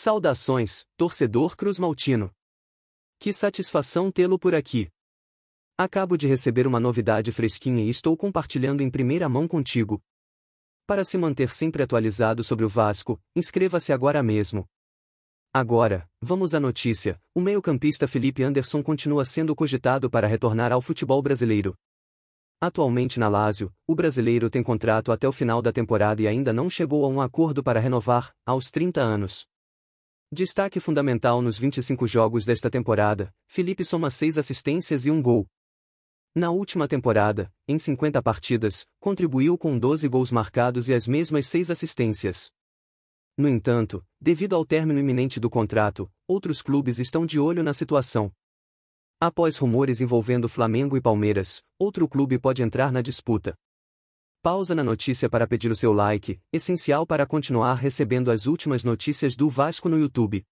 Saudações, torcedor cruzmaltino. Que satisfação tê-lo por aqui. Acabo de receber uma novidade fresquinha e estou compartilhando em primeira mão contigo. Para se manter sempre atualizado sobre o Vasco, inscreva-se agora mesmo. Agora, vamos à notícia. O meio-campista Felipe Anderson continua sendo cogitado para retornar ao futebol brasileiro. Atualmente na Lazio, o brasileiro tem contrato até o final da temporada e ainda não chegou a um acordo para renovar, aos 30 anos. Destaque fundamental nos 25 jogos desta temporada, Felipe soma 6 assistências e um gol. Na última temporada, em 50 partidas, contribuiu com 12 gols marcados e as mesmas 6 assistências. No entanto, devido ao término iminente do contrato, outros clubes estão de olho na situação. Após rumores envolvendo Flamengo e Palmeiras, outro clube pode entrar na disputa pausa na notícia para pedir o seu like, essencial para continuar recebendo as últimas notícias do Vasco no YouTube.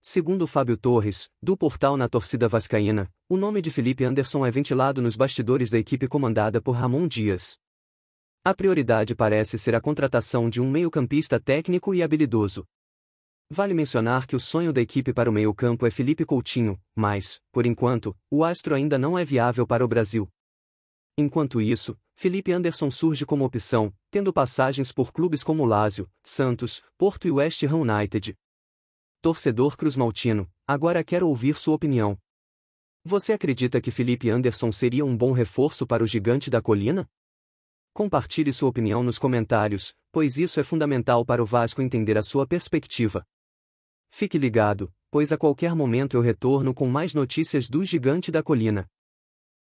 Segundo Fábio Torres, do portal Na Torcida Vascaína, o nome de Felipe Anderson é ventilado nos bastidores da equipe comandada por Ramon Dias. A prioridade parece ser a contratação de um meio-campista técnico e habilidoso. Vale mencionar que o sonho da equipe para o meio-campo é Felipe Coutinho, mas, por enquanto, o astro ainda não é viável para o Brasil. Enquanto isso, Felipe Anderson surge como opção, tendo passagens por clubes como Lazio, Santos, Porto e West Ham United. Torcedor Cruz-Maltino, agora quero ouvir sua opinião. Você acredita que Felipe Anderson seria um bom reforço para o gigante da colina? Compartilhe sua opinião nos comentários, pois isso é fundamental para o Vasco entender a sua perspectiva. Fique ligado, pois a qualquer momento eu retorno com mais notícias do gigante da colina.